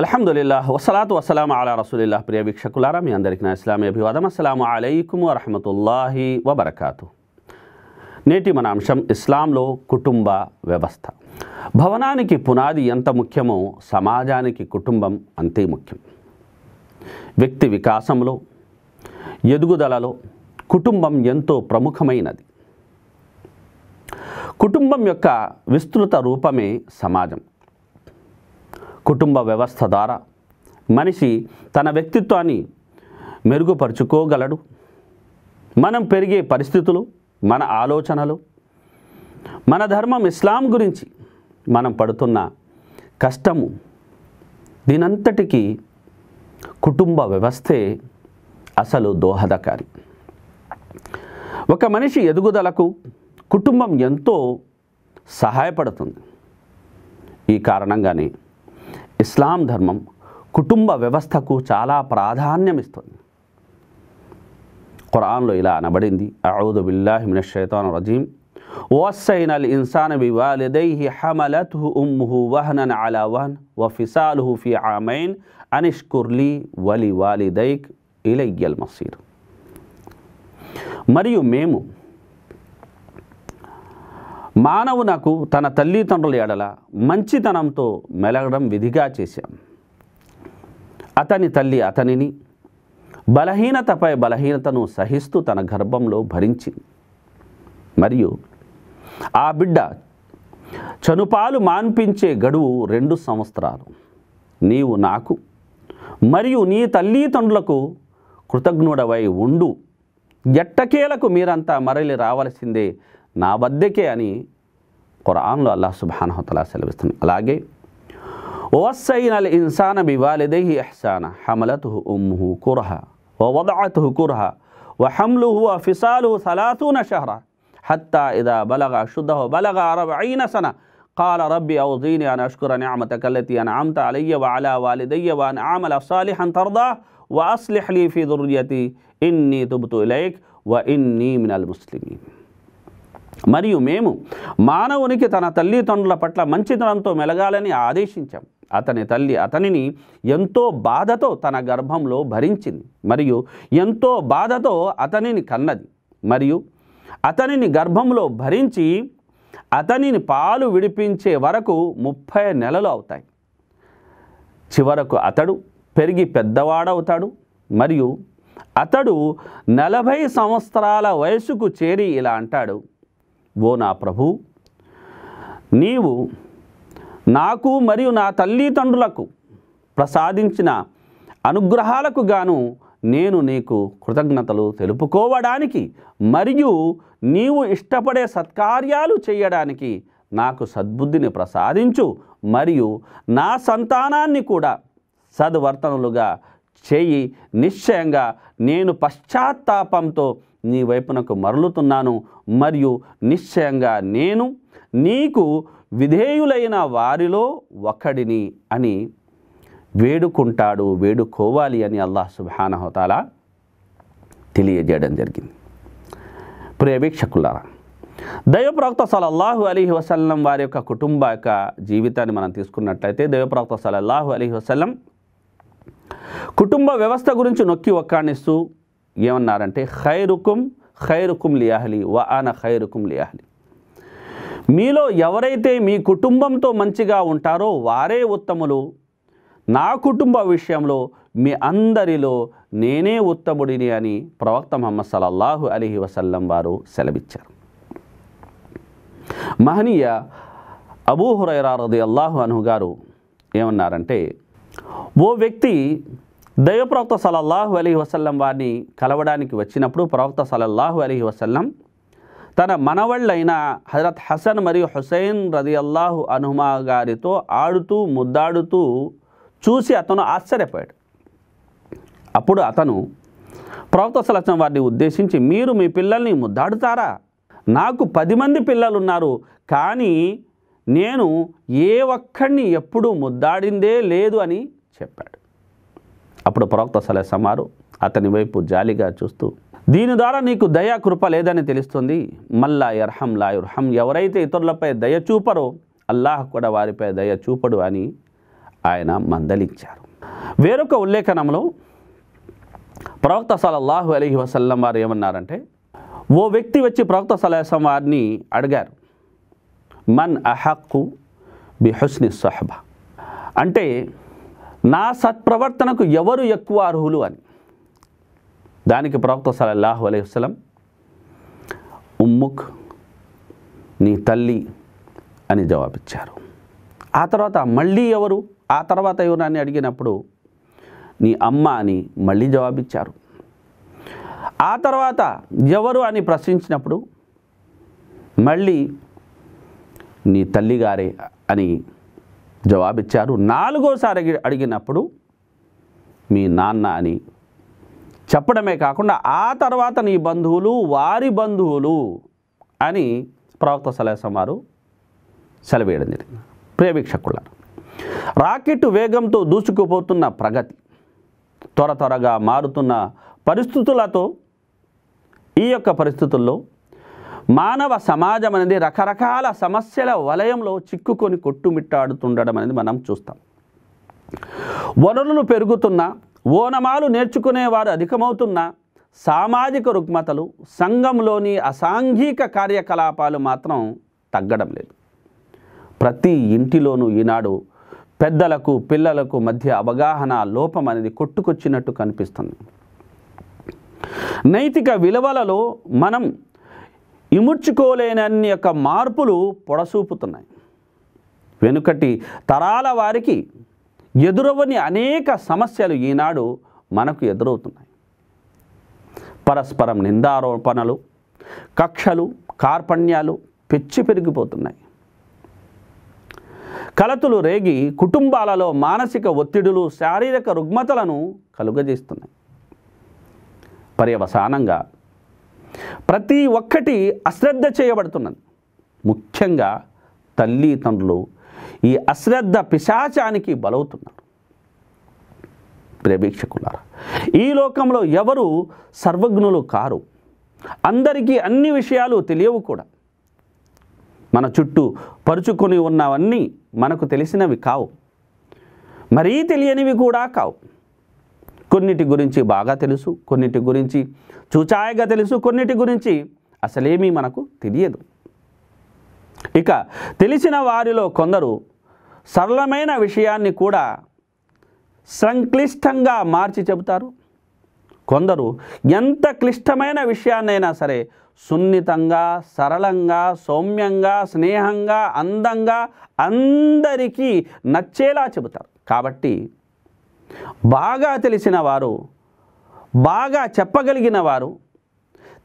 అల్హమ్దుల్లా వసలాత్ వసలాం అలా రసూలిల్లా ప్రియ వీక్షకులారా మీ అందరికీ నా ఇస్లామీ అభివాదం అస్సలం అలైకుం వరహమతుల్లాహి వబర్కాతు నేటి మన అంశం ఇస్లాంలో కుటుంబ వ్యవస్థ భవనానికి పునాది ఎంత ముఖ్యమో సమాజానికి కుటుంబం అంతే ముఖ్యం వ్యక్తి వికాసంలో ఎదుగుదలలో కుటుంబం ఎంతో ప్రముఖమైనది కుటుంబం యొక్క విస్తృత రూపమే సమాజం కుటుంబ వ్యవస్థ ద్వారా మనిషి తన వ్యక్తిత్వాన్ని మెరుగుపరుచుకోగలడు మనం పెరిగే పరిస్థితులు మన ఆలోచనలు మన ధర్మం ఇస్లాం గురించి మనం పడుతున్న కష్టము దీనంతటికీ కుటుంబ వ్యవస్థే అసలు దోహదకారి ఒక మనిషి ఎదుగుదలకు కుటుంబం ఎంతో సహాయపడుతుంది ఈ కారణంగానే ఇస్లాం ధర్మం కుటుంబ వ్యవస్థకు చాలా ప్రాధాన్యం ఇస్తుంది ఖురాన్లో ఇలా అనబడింది అయూదు బిల్లాహి మిన షైతాన్ రజీం ووصينا الإنسان بوالديه حملته أمه وهنا على وهن وفصاله في عامين أن اشكر لي ولوالديك إلي المصير మరియు మేము మానవునకు తన తల్లిదండ్రుల ఎడల మంచితనంతో మెలగడం విధిగా చేశాం అతని తల్లి అతనిని బలహీనతపై బలహీనతను సహిస్తూ తన గర్భంలో భరించి మరియు ఆ బిడ్డ చనుపాలు మాన్పించే గడువు రెండు సంవత్సరాలు నీవు నాకు మరియు నీ తల్లిదండ్రులకు కృతజ్ఞుడవై ఉండు ఎట్టకేలకు మీరంతా మరలి రావలసిందే నా వద్దకే అని ఖురాన్లో అల్లా తాలా సెలవిస్తుంది అలాగే వస్సైన ఇన్సాన بوالديه إحسانا హమలతుహు ఉమ్ముహు కురహ ووضعته كرها وحمله وفصاله ثلاثون شهرا حتى إذا بلغ أشده بلغ أربعين سنة قال ربي أوزيني أن أشكر نعمتك التي أنعمت علي وعلى والدي وأن أعمل صالحا ترضاه وأصلح لي في ذريتي إني تبت إليك وإني من المسلمين మరియు మేము మానవునికి తన తల్లిదండ్రుల పట్ల మంచితనంతో మెలగాలని ఆదేశించాం అతని తల్లి అతనిని ఎంతో బాధతో తన గర్భంలో భరించింది మరియు ఎంతో బాధతో అతనిని కన్నది మరియు అతనిని గర్భంలో భరించి అతనిని పాలు విడిపించే వరకు ముప్పై నెలలు అవుతాయి చివరకు అతడు పెరిగి పెద్దవాడవుతాడు మరియు అతడు నలభై సంవత్సరాల వయసుకు చేరి ఇలా అంటాడు ఓ నా ప్రభు నీవు నాకు మరియు నా తల్లిదండ్రులకు ప్రసాదించిన అనుగ్రహాలకు గాను నేను నీకు కృతజ్ఞతలు తెలుపుకోవడానికి మరియు నీవు ఇష్టపడే సత్కార్యాలు చేయడానికి నాకు సద్బుద్ధిని ప్రసాదించు మరియు నా సంతానాన్ని కూడా సద్వర్తనులుగా చేయి నిశ్చయంగా నేను పశ్చాత్తాపంతో నీ వైపునకు మరలుతున్నాను మరియు నిశ్చయంగా నేను నీకు విధేయులైన వారిలో ఒకడిని అని వేడుకుంటాడు వేడుకోవాలి అని అల్లాహ్ సుబానహోతాల తెలియజేయడం జరిగింది ప్రియవీక్షకులారా దైవప్రవక్త సలల్లాహు అలీహి వసల్లం వారి యొక్క కుటుంబ యొక్క జీవితాన్ని మనం తీసుకున్నట్లయితే దైవప్రవక్త సలల్లాహు అలీహి వసల్లం కుటుంబ వ్యవస్థ గురించి నొక్కి ఒక్కాణిస్తూ ఏమన్నారంటే ఖైరుకుం ఖైరుకుం లియాహలి వ ఆన ఖైరుకుం లియాహలి మీలో ఎవరైతే మీ కుటుంబంతో మంచిగా ఉంటారో వారే ఉత్తములు నా కుటుంబ విషయంలో మీ అందరిలో నేనే ఉత్తముడిని అని ప్రవక్త మహమ్మద్ సలల్లాహు అలీహి వసల్లం వారు సెలవిచ్చారు మహనీయ అబూ రది అల్లాహు అనుహు గారు ఏమన్నారంటే ఓ వ్యక్తి దైవప్రవక్త సలల్లాహు అలీ వసల్లం వారిని కలవడానికి వచ్చినప్పుడు ప్రవక్త సలల్లాహు అలీ వసల్లం తన మనవళ్ళైన హజరత్ హసన్ మరియు హుసైన్ రది అల్లాహు అనుమా గారితో ఆడుతూ ముద్దాడుతూ చూసి అతను ఆశ్చర్యపోయాడు అప్పుడు అతను ప్రవక్త సలసం వారిని ఉద్దేశించి మీరు మీ పిల్లల్ని ముద్దాడుతారా నాకు పది మంది ఉన్నారు కానీ నేను ఏ ఒక్కడిని ఎప్పుడూ ముద్దాడిందే లేదు అని చెప్పాడు అప్పుడు ప్రవక్త సలహా అతని వైపు జాలిగా చూస్తూ దీని ద్వారా నీకు దయా కృప లేదని తెలుస్తుంది మల్లా ఎర్హం లాయుర్హం ఎవరైతే ఇతరులపై దయ చూపరో అల్లాహ్ కూడా వారిపై దయ చూపడు అని ఆయన మందలించారు వేరొక ఉల్లేఖనంలో ప్రవక్త సలల్లాహు అలహి వసల్లం వారు ఏమన్నారంటే ఓ వ్యక్తి వచ్చి ప్రవక్త సలహసం వారిని అడిగారు మన్ అహక్కు బిహుస్ని సహబ అంటే నా సత్ప్రవర్తనకు ఎవరు ఎక్కువ అర్హులు అని దానికి ప్రవక్త సలల్లాహు వసలం ఉమ్ముక్ నీ తల్లి అని జవాబిచ్చారు ఆ తర్వాత మళ్ళీ ఎవరు ఆ తర్వాత ఎవరు అని అడిగినప్పుడు నీ అమ్మ అని మళ్ళీ జవాబిచ్చారు ఆ తర్వాత ఎవరు అని ప్రశ్నించినప్పుడు మళ్ళీ నీ తల్లిగారే అని జవాబిచ్చారు నాలుగోసారి అడిగినప్పుడు మీ నాన్న అని చెప్పడమే కాకుండా ఆ తర్వాత నీ బంధువులు వారి బంధువులు అని ప్రవక్త సలహసం వారు సెలవేయడం జరిగింది ప్రేమిక్షకుల రాకెట్ వేగంతో దూసుకుపోతున్న ప్రగతి త్వర త్వరగా మారుతున్న పరిస్థితులతో ఈ యొక్క పరిస్థితుల్లో మానవ సమాజం అనేది రకరకాల సమస్యల వలయంలో చిక్కుకొని కొట్టుమిట్టాడుతుండడం అనేది మనం చూస్తాం వనరులు పెరుగుతున్న ఓనమాలు నేర్చుకునేవారు అధికమవుతున్నా సామాజిక రుగ్మతలు సంఘంలోని అసాంఘిక కార్యకలాపాలు మాత్రం తగ్గడం లేదు ప్రతి ఇంటిలోనూ ఈనాడు పెద్దలకు పిల్లలకు మధ్య అవగాహన లోపం అనేది కొట్టుకొచ్చినట్టు కనిపిస్తుంది నైతిక విలువలలో మనం ఇముడ్చుకోలేనన్ని యొక్క మార్పులు పొడసూపుతున్నాయి వెనుకటి తరాల వారికి ఎదురవని అనేక సమస్యలు ఈనాడు మనకు ఎదురవుతున్నాయి పరస్పరం నిందారోపణలు కక్షలు కార్పణ్యాలు పెచ్చి పెరిగిపోతున్నాయి కలతులు రేగి కుటుంబాలలో మానసిక ఒత్తిడులు శారీరక రుగ్మతలను కలుగజేస్తున్నాయి పర్యవసానంగా ప్రతి ఒక్కటి అశ్రద్ధ చేయబడుతున్నది ముఖ్యంగా తల్లిదండ్రులు ఈ అశ్రద్ధ పిశాచానికి బలవుతున్నారు ప్రేక్షకులారా ఈ లోకంలో ఎవరు సర్వజ్ఞులు కారు అందరికీ అన్ని విషయాలు తెలియవు కూడా మన చుట్టూ పరుచుకొని ఉన్నవన్నీ మనకు తెలిసినవి కావు మరీ తెలియనివి కూడా కావు కొన్నిటి గురించి బాగా తెలుసు కొన్నిటి గురించి చూచాయగా తెలుసు కొన్నిటి గురించి అసలేమీ మనకు తెలియదు ఇక తెలిసిన వారిలో కొందరు సరళమైన విషయాన్ని కూడా సంక్లిష్టంగా మార్చి చెబుతారు కొందరు ఎంత క్లిష్టమైన విషయాన్నైనా సరే సున్నితంగా సరళంగా సౌమ్యంగా స్నేహంగా అందంగా అందరికీ నచ్చేలా చెబుతారు కాబట్టి బాగా తెలిసిన వారు బాగా చెప్పగలిగిన వారు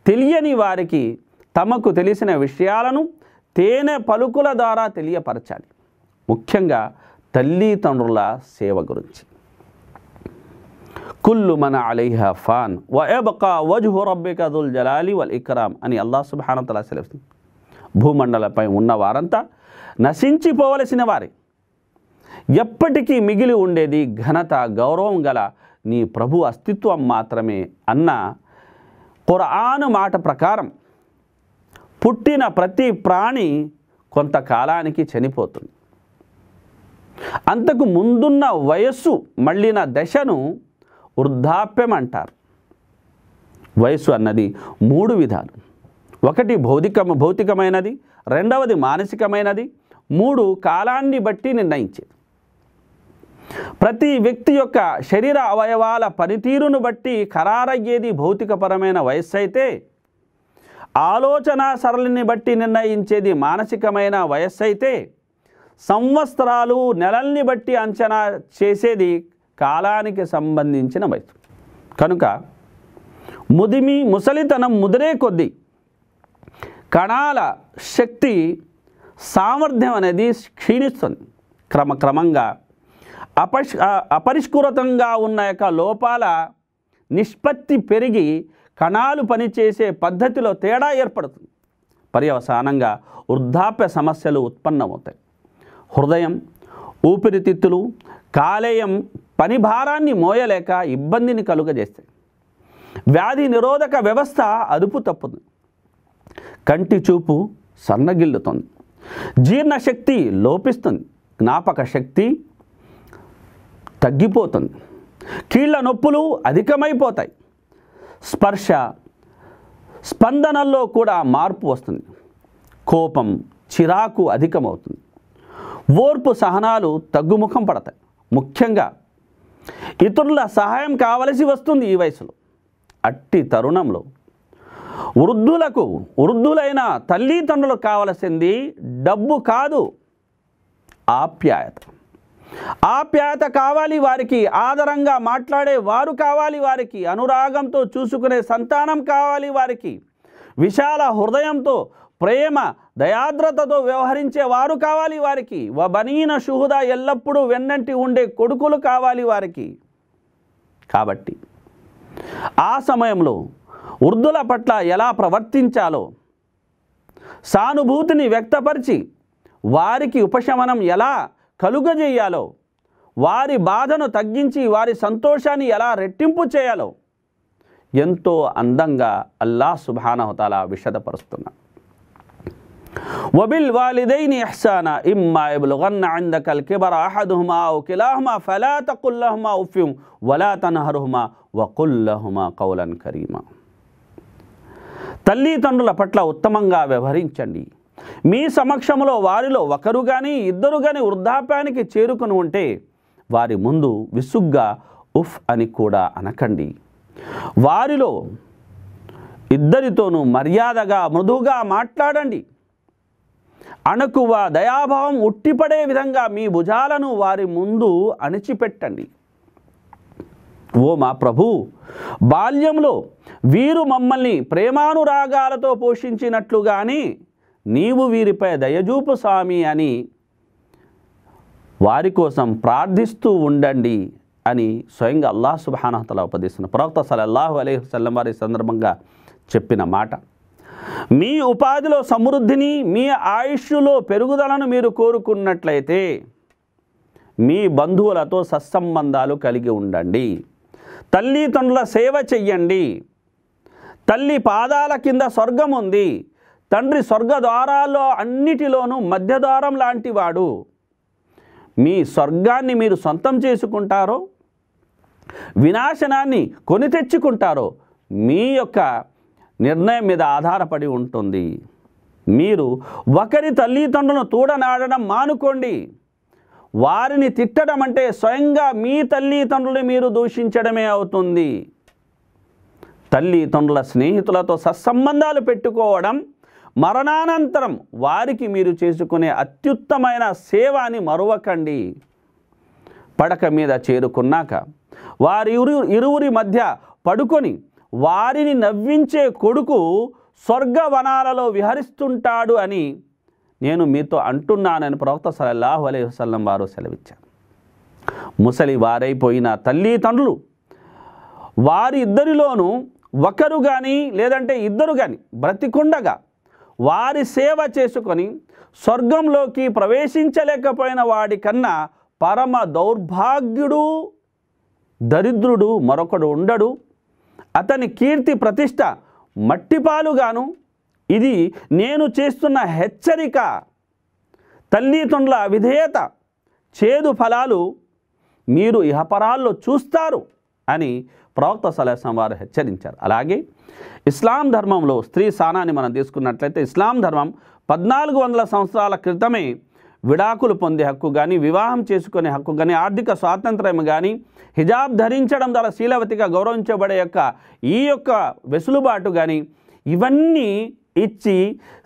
తెలియని వారికి తమకు తెలిసిన విషయాలను తేనె పలుకుల ద్వారా తెలియపరచాలి ముఖ్యంగా తల్లిదండ్రుల సేవ గురించి కుల్లు మన అలీహా ఫాన్ వయబకా వజుహు రబ్బిక దుల్ జలాలి వల్ ఇక్రామ్ అని అల్లా సుబ్హానతలా సెలవుతుంది భూమండలపై ఉన్న వారంతా నశించిపోవలసిన వారే ఎప్పటికీ మిగిలి ఉండేది ఘనత గౌరవం గల నీ ప్రభు అస్తిత్వం మాత్రమే అన్న కురాను మాట ప్రకారం పుట్టిన ప్రతి ప్రాణి కొంతకాలానికి చనిపోతుంది అంతకు ముందున్న వయస్సు మళ్ళీన దశను వృద్ధాప్యం అంటారు వయస్సు అన్నది మూడు విధాలు ఒకటి భౌతిక భౌతికమైనది రెండవది మానసికమైనది మూడు కాలాన్ని బట్టి నిర్ణయించేది ప్రతి వ్యక్తి యొక్క శరీర అవయవాల పనితీరును బట్టి ఖరారయ్యేది భౌతికపరమైన వయస్సు అయితే ఆలోచన సరళిని బట్టి నిర్ణయించేది మానసికమైన వయస్సు అయితే సంవత్సరాలు నెలల్ని బట్టి అంచనా చేసేది కాలానికి సంబంధించిన వయసు కనుక ముదిమి ముసలితనం ముదిరే కొద్దీ కణాల శక్తి సామర్థ్యం అనేది క్షీణిస్తుంది క్రమక్రమంగా అపరిష్ అపరిష్కృతంగా ఉన్న యొక్క లోపాల నిష్పత్తి పెరిగి కణాలు పనిచేసే పద్ధతిలో తేడా ఏర్పడుతుంది పర్యవసానంగా వృద్ధాప్య సమస్యలు ఉత్పన్నమవుతాయి హృదయం ఊపిరితిత్తులు కాలేయం పని భారాన్ని మోయలేక ఇబ్బందిని కలుగజేస్తాయి వ్యాధి నిరోధక వ్యవస్థ అదుపు తప్పుదు కంటి చూపు సన్నగిల్లుతుంది జీర్ణశక్తి లోపిస్తుంది జ్ఞాపక శక్తి తగ్గిపోతుంది కీళ్ళ నొప్పులు అధికమైపోతాయి స్పర్శ స్పందనల్లో కూడా మార్పు వస్తుంది కోపం చిరాకు అధికమవుతుంది ఓర్పు సహనాలు తగ్గుముఖం పడతాయి ముఖ్యంగా ఇతరుల సహాయం కావలసి వస్తుంది ఈ వయసులో అట్టి తరుణంలో వృద్ధులకు వృద్ధులైన తల్లిదండ్రులకు కావలసింది డబ్బు కాదు ఆప్యాయత ఆప్యాయత కావాలి వారికి ఆదరంగా మాట్లాడే వారు కావాలి వారికి అనురాగంతో చూసుకునే సంతానం కావాలి వారికి విశాల హృదయంతో ప్రేమ దయాద్రతతో వ్యవహరించే వారు కావాలి వారికి బనీన షుహుదా ఎల్లప్పుడూ వెన్నంటి ఉండే కొడుకులు కావాలి వారికి కాబట్టి ఆ సమయంలో వృద్ధుల పట్ల ఎలా ప్రవర్తించాలో సానుభూతిని వ్యక్తపరిచి వారికి ఉపశమనం ఎలా కలుగజేయాలో వారి బాధను తగ్గించి వారి సంతోషాన్ని ఎలా రెట్టింపు చేయాలో ఎంతో అందంగా అల్లా సుభానహతాల విషదపరుస్తున్నాడు వబిల్ వాలిదైని ఇహ్సానా ఇమ్మా ఇబ్లుగన్న ఇందకల్ కిబర అహదుహుమా ఔ కిలాహుమా ఫలా తకుల్లహుమా ఉఫ్యుం వలా తనహరుహుమా వకుల్లహుమా కౌలన్ కరీమా తల్లిదండ్రుల పట్ల ఉత్తమంగా వ్యవహరించండి మీ సమక్షంలో వారిలో ఒకరు కానీ ఇద్దరు కానీ వృద్ధాప్యానికి చేరుకుని ఉంటే వారి ముందు విసుగ్గా ఉఫ్ అని కూడా అనకండి వారిలో ఇద్దరితోనూ మర్యాదగా మృదువుగా మాట్లాడండి అణకువ దయాభావం ఉట్టిపడే విధంగా మీ భుజాలను వారి ముందు అణిచిపెట్టండి ఓ మా ప్రభు బాల్యంలో వీరు మమ్మల్ని ప్రేమానురాగాలతో పోషించినట్లు కానీ నీవు వీరిపై దయజూపు స్వామి అని వారి కోసం ప్రార్థిస్తూ ఉండండి అని స్వయంగా అల్లాహ్ సుబానతల ఉపదేశం ప్రవక్త సలల్లాహు అలైహుసల్లం వారి సందర్భంగా చెప్పిన మాట మీ ఉపాధిలో సమృద్ధిని మీ ఆయుష్లో పెరుగుదలను మీరు కోరుకున్నట్లయితే మీ బంధువులతో సత్సంబంధాలు కలిగి ఉండండి తల్లిదండ్రుల సేవ చెయ్యండి తల్లి పాదాల కింద స్వర్గం ఉంది తండ్రి స్వర్గద్వారాల్లో అన్నిటిలోనూ మధ్యద్వారం లాంటి వాడు మీ స్వర్గాన్ని మీరు సొంతం చేసుకుంటారో వినాశనాన్ని కొని తెచ్చుకుంటారో మీ యొక్క నిర్ణయం మీద ఆధారపడి ఉంటుంది మీరు ఒకరి తల్లిదండ్రులను తూడనాడడం మానుకోండి వారిని తిట్టడం అంటే స్వయంగా మీ తల్లిదండ్రులని మీరు దూషించడమే అవుతుంది తల్లిదండ్రుల స్నేహితులతో సత్సంబంధాలు పెట్టుకోవడం మరణానంతరం వారికి మీరు చేసుకునే అత్యుత్తమైన సేవ అని మరువకండి పడక మీద చేరుకున్నాక వారి ఇరువురి మధ్య పడుకొని వారిని నవ్వించే కొడుకు స్వర్గవనాలలో విహరిస్తుంటాడు అని నేను మీతో అంటున్నానని ప్రవక్త సలహు అలై వసలం వారు సెలవిచ్చారు ముసలి వారైపోయిన తల్లి తండ్రులు వారి ఇద్దరిలోనూ ఒకరు కానీ లేదంటే ఇద్దరు కానీ బ్రతికుండగా వారి సేవ చేసుకొని స్వర్గంలోకి ప్రవేశించలేకపోయిన వాడి కన్నా పరమ దౌర్భాగ్యుడు దరిద్రుడు మరొకడు ఉండడు అతని కీర్తి ప్రతిష్ట మట్టిపాలుగాను ఇది నేను చేస్తున్న హెచ్చరిక తల్లిదండ్రుల విధేయత చేదు ఫలాలు మీరు ఇహపరాల్లో చూస్తారు అని ప్రవక్త సలహస్లం వారు హెచ్చరించారు అలాగే ఇస్లాం ధర్మంలో స్త్రీ స్థానాన్ని మనం తీసుకున్నట్లయితే ఇస్లాం ధర్మం పద్నాలుగు వందల సంవత్సరాల క్రితమే విడాకులు పొందే హక్కు కానీ వివాహం చేసుకునే హక్కు కానీ ఆర్థిక స్వాతంత్రం కానీ హిజాబ్ ధరించడం ద్వారా శీలవతిగా గౌరవించబడే యొక్క ఈ యొక్క వెసులుబాటు కానీ ఇవన్నీ ఇచ్చి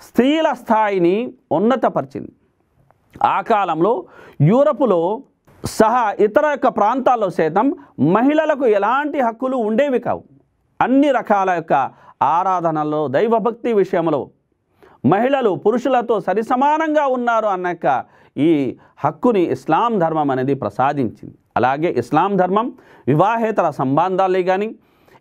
స్త్రీల స్థాయిని ఉన్నతపరిచింది ఆ కాలంలో యూరప్లో సహా ఇతర యొక్క ప్రాంతాల్లో సైతం మహిళలకు ఎలాంటి హక్కులు ఉండేవి కావు అన్ని రకాల యొక్క ఆరాధనలో దైవభక్తి విషయంలో మహిళలు పురుషులతో సరిసమానంగా ఉన్నారు యొక్క ఈ హక్కుని ఇస్లాం ధర్మం అనేది ప్రసాదించింది అలాగే ఇస్లాం ధర్మం వివాహేతర సంబంధాలే కానీ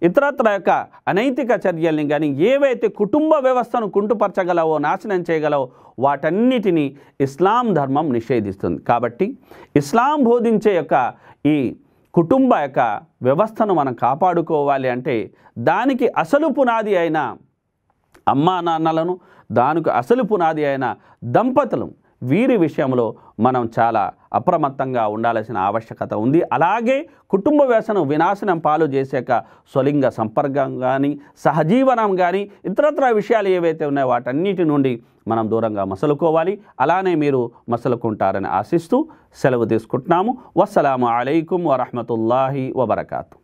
ఇతరత్ర యొక్క అనైతిక చర్యల్ని కానీ ఏవైతే కుటుంబ వ్యవస్థను కుంటుపరచగలవో నాశనం చేయగలవో వాటన్నిటినీ ఇస్లాం ధర్మం నిషేధిస్తుంది కాబట్టి ఇస్లాం బోధించే యొక్క ఈ కుటుంబ యొక్క వ్యవస్థను మనం కాపాడుకోవాలి అంటే దానికి అసలు పునాది అయిన అమ్మా నాన్నలను దానికి అసలు పునాది అయిన దంపతులు వీరి విషయంలో మనం చాలా అప్రమత్తంగా ఉండాల్సిన ఆవశ్యకత ఉంది అలాగే కుటుంబ వ్యసనం వినాశనం పాలు చేసాక స్వలింగ సంపర్కం కానీ సహజీవనం కానీ ఇతరత్ర విషయాలు ఏవైతే ఉన్నాయో వాటన్నిటి నుండి మనం దూరంగా మసలుకోవాలి అలానే మీరు మసలుకుంటారని ఆశిస్తూ సెలవు తీసుకుంటున్నాము వస్సలాము అలైకుం వరహమతుల్లాహి వబర్కాతు